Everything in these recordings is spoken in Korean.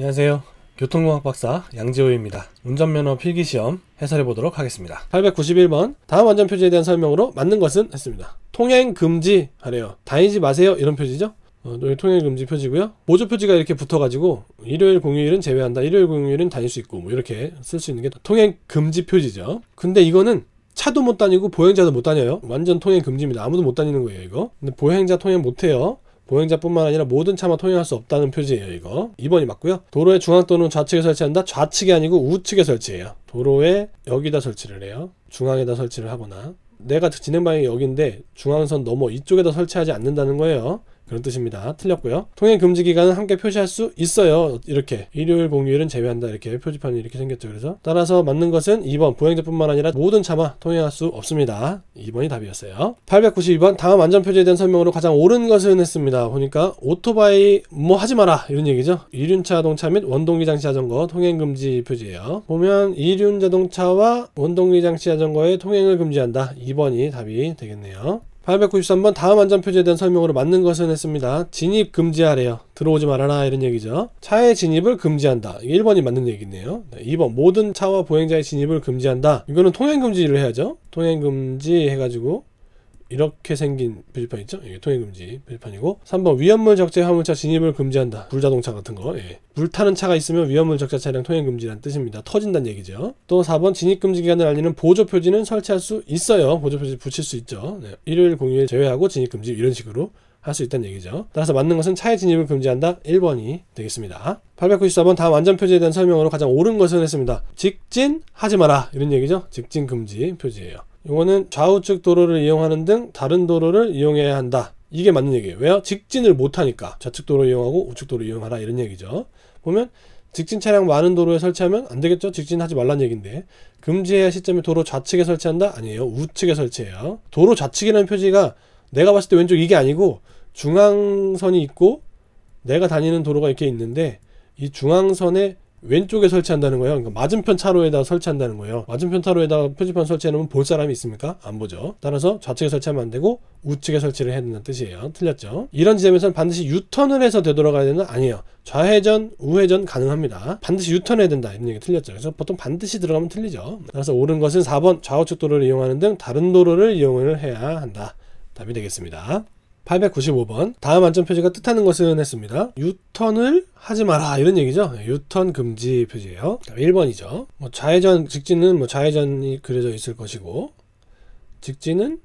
안녕하세요. 교통공학 박사 양지호입니다. 운전면허 필기시험 해설해 보도록 하겠습니다. 891번 다음 완전 표지에 대한 설명으로 맞는 것은 했습니다. 통행 금지 하래요. 다니지 마세요 이런 표지죠. 어, 여기 통행 금지 표지고요. 보조 표지가 이렇게 붙어가지고 일요일 공휴일은 제외한다. 일요일 공휴일은 다닐 수 있고 뭐 이렇게 쓸 수 있는 게 통행 금지 표지죠. 근데 이거는 차도 못 다니고 보행자도 못 다녀요. 완전 통행 금지입니다. 아무도 못 다니는 거예요 이거. 근데 보행자 통행 못 해요. 보행자뿐만 아니라 모든 차만 통행할 수 없다는 표지예요 이거 2번이 맞고요 도로의 중앙 또는 좌측에 설치한다 좌측이 아니고 우측에 설치해요 도로에 여기다 설치를 해요 중앙에다 설치를 하거나 내가 진행 방향이 여기인데 중앙선 넘어 이쪽에다 설치하지 않는다는 거예요 그런 뜻입니다. 틀렸고요. 통행 금지 기간은 함께 표시할 수 있어요. 이렇게 일요일 공휴일은 제외한다 이렇게 표지판이 이렇게 생겼죠. 그래서 따라서 맞는 것은 2번 보행자뿐만 아니라 모든 차마 통행할 수 없습니다. 2번이 답이었어요. 892번 다음 안전표지에 대한 설명으로 가장 옳은 것은 했습니다. 보니까 오토바이 뭐 하지 마라 이런 얘기죠. 이륜 자동차 및 원동기 장치 자전거 통행 금지 표지예요. 보면 이륜 자동차와 원동기 장치 자전거의 통행을 금지한다. 2번이 답이 되겠네요. 893번 다음 안전표지에 대한 설명으로 맞는 것은 했습니다. 진입 금지하래요. 들어오지 말아라 이런 얘기죠. 차의 진입을 금지한다. 1번이 맞는 얘기네요. 2번 모든 차와 보행자의 진입을 금지한다. 이거는 통행금지를 해야죠. 통행금지 해가지고 이렇게 생긴 표지판 있죠? 이게 예, 통행금지 표지판이고 3번 위험물 적재 화물차 진입을 금지한다 불자동차 같은 거 예. 불타는 차가 있으면 위험물 적재 차량 통행금지란 뜻입니다 터진다는 얘기죠 또 4번 진입금지 기간을 알리는 보조 표지는 설치할 수 있어요 보조 표지 붙일 수 있죠 예. 일요일 공휴일 제외하고 진입금지 이런 식으로 할 수 있다는 얘기죠 따라서 맞는 것은 차의 진입을 금지한다 1번이 되겠습니다 894번 다음 완전 표지에 대한 설명으로 가장 옳은 것은 했습니다 직진 하지 마라 이런 얘기죠 직진 금지 표지예요 이거는 좌우측 도로를 이용하는 등 다른 도로를 이용해야 한다. 이게 맞는 얘기예요. 왜요? 직진을 못하니까 좌측 도로 이용하고 우측 도로 이용하라 이런 얘기죠. 보면 직진 차량 많은 도로에 설치하면 안 되겠죠? 직진하지 말란 얘기인데 금지해야 시점에 도로 좌측에 설치한다? 아니에요. 우측에 설치해요. 도로 좌측이라는 표지가 내가 봤을 때 왼쪽 이게 아니고 중앙선이 있고 내가 다니는 도로가 이렇게 있는데 이중앙선에 왼쪽에 설치한다는 거예요. 그러니까 맞은편 차로에다 설치한다는 거예요. 맞은편 차로에다 표지판 설치해놓으면 볼 사람이 있습니까? 안 보죠. 따라서 좌측에 설치하면 안 되고 우측에 설치를 해야 된다는 뜻이에요. 틀렸죠. 이런 지점에서는 반드시 유턴을 해서 되돌아가야 되는 아니에요. 좌회전, 우회전 가능합니다. 반드시 유턴해야 된다. 이런 얘기 틀렸죠. 그래서 보통 반드시 들어가면 틀리죠. 따라서 옳은 것은 4번 좌우측 도로를 이용하는 등 다른 도로를 이용을 해야 한다. 답이 되겠습니다. 895번 다음 안전 표지가 뜻하는 것은 했습니다. 유턴을 하지 마라 이런 얘기죠. 예, 유턴 금지 표지예요. 1번이죠. 뭐 좌회전 직진은 뭐 좌회전이 그려져 있을 것이고 직진은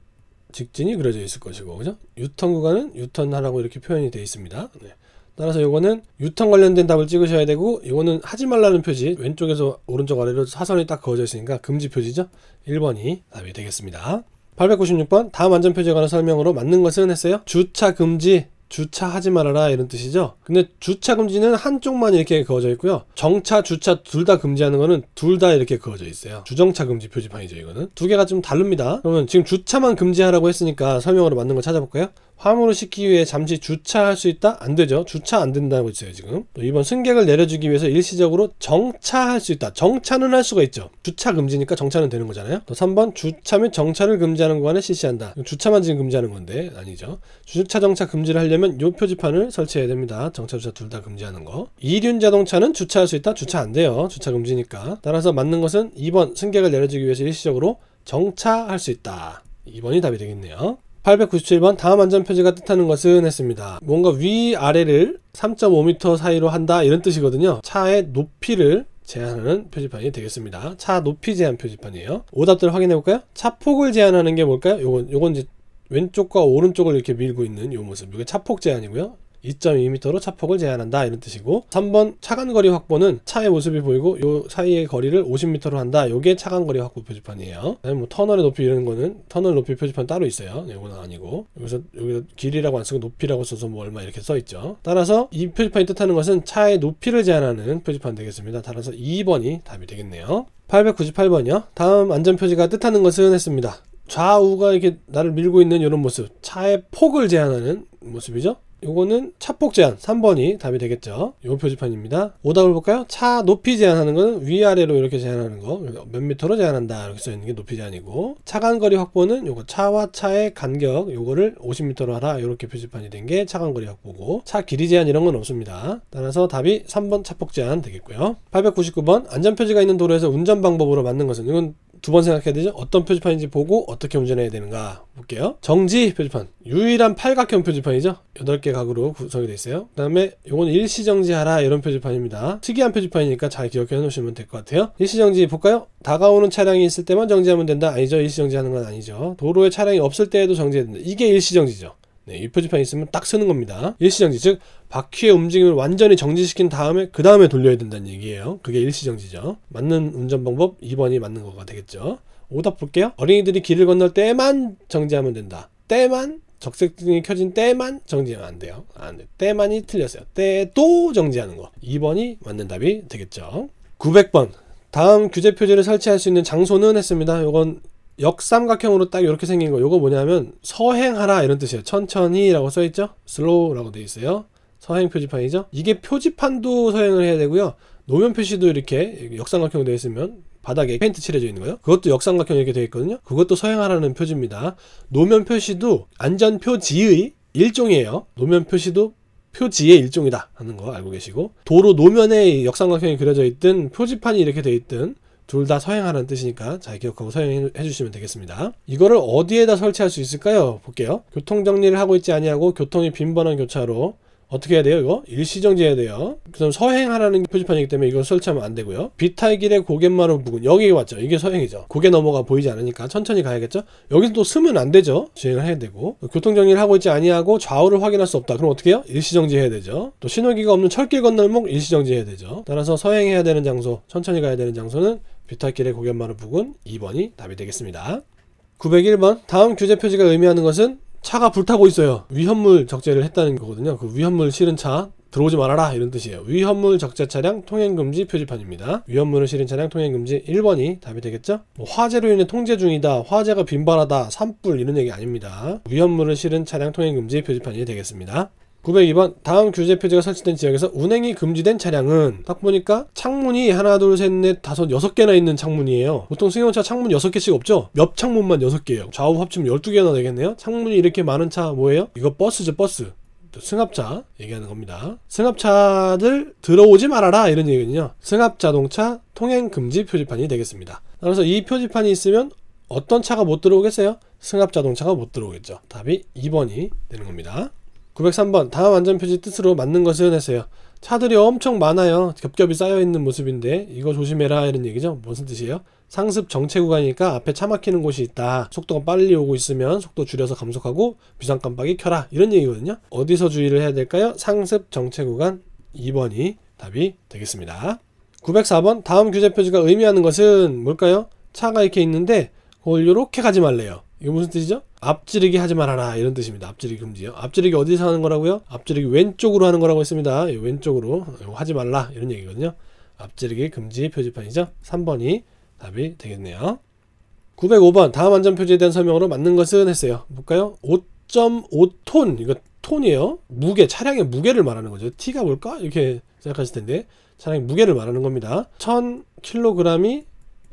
직진이 그려져 있을 것이고 그죠? 유턴 구간은 유턴하라고 이렇게 표현이 되어 있습니다. 네. 따라서 이거는 유턴 관련된 답을 찍으셔야 되고 이거는 하지 말라는 표지 왼쪽에서 오른쪽 아래로 사선이 딱 그어져 있으니까 금지 표지죠. 1번이 답이 되겠습니다. 896번 다음 안전표지에 관한 설명으로 맞는 것은 했어요? 주차 금지 주차하지 말아라 이런 뜻이죠 근데 주차 금지는 한쪽만 이렇게 그어져 있고요 정차 주차 둘 다 금지하는 거는 둘 다 이렇게 그어져 있어요 주정차 금지 표지판이죠 이거는 두 개가 좀 다릅니다 그러면 지금 주차만 금지하라고 했으니까 설명으로 맞는 걸 찾아볼까요 화물을 싣기 위해 잠시 주차할 수 있다? 안 되죠. 주차 안 된다고 있어요, 지금. 또 2번 승객을 내려주기 위해서 일시적으로 정차할 수 있다. 정차는 할 수가 있죠. 주차 금지니까 정차는 되는 거잖아요. 또 3번 주차 및 정차를 금지하는 구간에 실시한다. 주차만 지금 금지하는 건데 아니죠. 주차 정차 금지를 하려면 요 표지판을 설치해야 됩니다. 정차 주차 둘 다 금지하는 거. 이륜 자동차는 주차할 수 있다. 주차 안 돼요. 주차 금지니까. 따라서 맞는 것은 2번 승객을 내려주기 위해서 일시적으로 정차할 수 있다. 2번이 답이 되겠네요. 897번 다음 안전표지가 뜻하는 것은 했습니다. 뭔가 위아래를 3.5m 사이로 한다 이런 뜻이거든요. 차의 높이를 제한하는 표지판이 되겠습니다. 차 높이 제한 표지판이에요. 오답들 확인해 볼까요? 차 폭을 제한하는 게 뭘까요? 요건 요건 이제 왼쪽과 오른쪽을 이렇게 밀고 있는 요 모습. 이게 차폭 제한이고요. 2.2m로 차폭을 제한한다 이런 뜻이고 3번 차간거리 확보는 차의 모습이 보이고 요 사이의 거리를 50m로 한다 요게 차간거리 확보 표지판이에요 뭐 터널의 높이 이런 거는 터널 높이 표지판 따로 있어요 요건 아니고 여기서 여기 길이라고 안 쓰고 높이라고 써서 뭐 얼마 이렇게 써 있죠 따라서 이 표지판이 뜻하는 것은 차의 높이를 제한하는 표지판 되겠습니다 따라서 2번이 답이 되겠네요 898번이요 다음 안전표지가 뜻하는 것은 했습니다 좌우가 이렇게 나를 밀고 있는 이런 모습 차의 폭을 제한하는 모습이죠 요거는 차폭 제한 3번이 답이 되겠죠. 요 표지판입니다. 5답을 볼까요? 차 높이 제한하는 거는 위아래로 이렇게 제한하는 거. 몇 미터로 제한한다. 이렇게 써 있는 게 높이 제한이고 차간거리 확보는 요거 차와 차의 간격 요거를 50m로 하라. 이렇게 표지판이 된 게 차간거리 확보고 차 길이 제한 이런 건 없습니다. 따라서 답이 3번 차폭 제한 되겠고요. 899번 안전표지가 있는 도로에서 운전 방법으로 맞는 것은 이건 두번 생각해야 되죠. 어떤 표지판인지 보고 어떻게 운전해야 되는가 볼게요. 정지 표지판. 유일한 팔각형 표지판이죠. 8개 각으로 구성이 되어 있어요. 그 다음에 요건 일시정지하라 이런 표지판입니다. 특이한 표지판이니까 잘 기억해 놓으시면 될 것 같아요. 일시정지 볼까요? 다가오는 차량이 있을 때만 정지하면 된다. 아니죠. 일시정지하는 건 아니죠. 도로에 차량이 없을 때에도 정지해야 된다. 이게 일시정지죠. 네, 이 표지판이 있으면 딱 쓰는 겁니다. 일시정지, 즉 바퀴의 움직임을 완전히 정지시킨 다음에 그 다음에 돌려야 된다는 얘기예요. 그게 일시정지죠. 맞는 운전 방법 2번이 맞는 거가 되겠죠. 오답 볼게요. 어린이들이 길을 건널 때만 정지하면 된다. 때만 적색등이 켜진 때만 정지하면 안 돼요. 아, 네. 때만이 틀렸어요. 때도 정지하는 거. 2번이 맞는 답이 되겠죠. 900번. 다음 규제 표지를 설치할 수 있는 장소는 했습니다. 이건 역삼각형으로 딱 이렇게 생긴 거 요거 뭐냐면 서행하라 이런 뜻이에요 천천히 라고 써있죠 슬로우 라고 돼 있어요 서행 표지판이죠 이게 표지판도 서행을 해야 되고요 노면 표시도 이렇게 역삼각형 되어 있으면 바닥에 페인트 칠해져 있는 거예요 그것도 역삼각형 이렇게 되어 있거든요 그것도 서행하라는 표지입니다 노면 표시도 안전 표지의 일종이에요 노면 표시도 표지의 일종이다 하는 거 알고 계시고 도로 노면에 역삼각형이 그려져 있든 표지판이 이렇게 돼 있든 둘다 서행하라는 뜻이니까 잘 기억하고 서행해 주시면 되겠습니다. 이거를 어디에다 설치할 수 있을까요? 볼게요. 교통정리를 하고 있지 아니하고 교통이 빈번한 교차로 어떻게 해야 돼요 이거? 일시정지 해야 돼요 그럼 서행하라는 표지판이기 때문에 이걸 설치하면 안 되고요 비탈길의 고갯마루 부근 여기 왔죠 이게 서행이죠 고개 넘어가 보이지 않으니까 천천히 가야겠죠 여기서 또 쓰면 안 되죠 주행을 해야 되고 교통정리를 하고 있지 아니하고 좌우를 확인할 수 없다 그럼 어떻게 해요? 일시정지 해야 되죠 또 신호기가 없는 철길 건널목 일시정지 해야 되죠 따라서 서행해야 되는 장소 천천히 가야 되는 장소는 뷰타길의 고견마루 북은 2번이 답이 되겠습니다. 901번 다음 규제 표지가 의미하는 것은 차가 불타고 있어요. 위험물 적재를 했다는 거거든요. 그 위험물 실은 차 들어오지 말아라 이런 뜻이에요. 위험물 적재 차량 통행금지 표지판입니다. 위험물을 실은 차량 통행금지 1번이 답이 되겠죠? 뭐 화재로 인해 통제 중이다, 화재가 빈발하다, 산불 이런 얘기 아닙니다. 위험물을 실은 차량 통행금지 표지판이 되겠습니다. 902번 다음 규제 표지가 설치된 지역에서 운행이 금지된 차량은 딱 보니까 창문이 하나 둘 셋 넷 다섯 여섯 개나 있는 창문이에요 보통 승용차 창문 여섯 개씩 없죠 옆 창문만 여섯 개예요 좌우 합치면 열두 개나 되겠네요 창문이 이렇게 많은 차 뭐예요 이거 버스죠 버스 승합차 얘기하는 겁니다. 승합차들 들어오지 말아라 이런 얘기거든요. 승합 자동차 통행 금지 표지판이 되겠습니다. 따라서 이 표지판이 있으면 어떤 차가 못 들어오겠어요? 승합 자동차가 못 들어오겠죠. 답이 2번이 되는 겁니다. 903번 다음 안전표지 뜻으로 맞는 것을 해세요 차들이 엄청 많아요 겹겹이 쌓여있는 모습인데 이거 조심해라 이런 얘기죠 무슨 뜻이에요 상습 정체 구간이니까 앞에 차 막히는 곳이 있다 속도가 빨리 오고 있으면 속도 줄여서 감속하고 비상 깜빡이 켜라 이런 얘기거든요 어디서 주의를 해야 될까요 상습 정체 구간 2번이 답이 되겠습니다 904번 다음 규제 표지가 의미하는 것은 뭘까요 차가 이렇게 있는데 그걸 이렇게 가지 말래요 이거 무슨 뜻이죠 앞지르기 하지 말아라 이런 뜻입니다. 앞지르기 금지요. 앞지르기 어디서 하는 거라고요? 앞지르기 왼쪽으로 하는 거라고 했습니다. 왼쪽으로 하지 말라 이런 얘기거든요. 앞지르기 금지 표지판이죠. 3번이 답이 되겠네요. 905번 다음 안전 표지에 대한 설명으로 맞는 것은 했어요. 볼까요? 5.5톤 이거 톤이에요. 무게 차량의 무게를 말하는 거죠. T가 뭘까? 이렇게 생각하실 텐데 차량의 무게를 말하는 겁니다. 1000kg이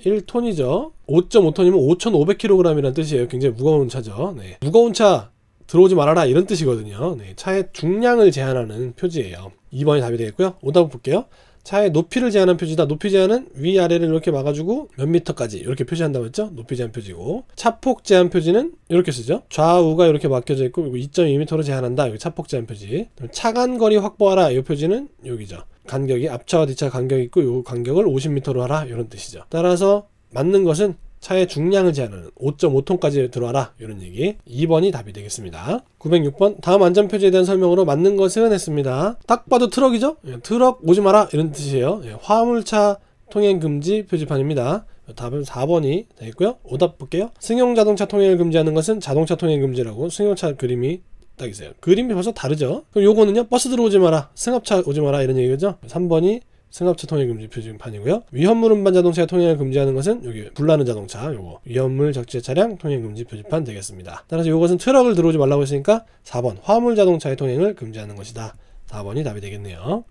1톤이죠. 5.5톤이면 5,500kg이라는 뜻이에요. 굉장히 무거운 차죠. 네. 무거운 차 들어오지 말아라 이런 뜻이거든요. 네. 차의 중량을 제한하는 표지예요. 2번이 답이 되겠고요. 오답 볼게요. 차의 높이를 제한한 표지다. 높이 제한은 위아래를 이렇게 막아주고 몇 미터까지 이렇게 표시한다고 했죠. 높이 제한 표지고 차폭 제한 표지는 이렇게 쓰죠. 좌우가 이렇게 막혀져 있고 2.2m로 제한한다. 여기 차폭 제한 표지. 차간 거리 확보하라. 이 표지는 여기죠. 간격이 앞차와 뒤차 간격이 있고 요 간격을 50m로 하라 이런 뜻이죠. 따라서 맞는 것은 차의 중량을 제한하는 5.5톤까지 들어와라 이런 얘기 2번이 답이 되겠습니다 906번 다음 안전표지에 대한 설명으로 맞는 것은 했습니다 딱 봐도 트럭이죠 예, 트럭 오지 마라 이런 뜻이에요 예, 화물차 통행금지 표지판입니다 답은 4번이 되겠고요 오답 볼게요 승용자동차 통행을 금지하는 것은 자동차 통행금지라고 승용차 그림이 딱 있어요. 그림이 벌써 다르죠? 그럼 요거는요, 버스 들어오지 마라, 승합차 오지 마라, 이런 얘기죠? 3번이 승합차 통행 금지 표지판이고요. 위험물 운반 자동차의 통행을 금지하는 것은 여기 불나는 자동차 요거 위험물 적재 차량 통행 금지 표지판 되겠습니다. 따라서 이것은 트럭을 들어오지 말라고 했으니까 4번 화물 자동차의 통행을 금지하는 것이다. 4번이 답이 되겠네요.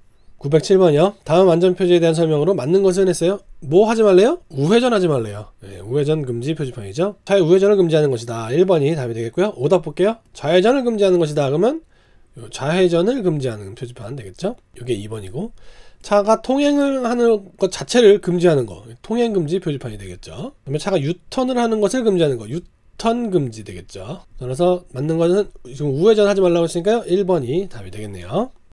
907번이요. 다음 안전 표지에 대한 설명으로 맞는 것은 했어요. 뭐 하지 말래요? 우회전 하지 말래요. 네, 우회전 금지 표지판이죠. 차회 우회전을 금지하는 것이다. 1번이 답이 되겠고요. 오답 볼게요. 좌회전을 금지하는 것이다. 그러면 좌회전을 금지하는 표지판 되겠죠. 이게 2번이고 차가 통행을 하는 것 자체를 금지하는 거. 통행 금지 표지판이 되겠죠. 그러면 차가 유턴을 하는 것을 금지하는 거. 유턴 금지 되겠죠. 따라서 맞는 것은 지금 우회전 하지 말라고 했으니까요. 1번이 답이 되겠네요.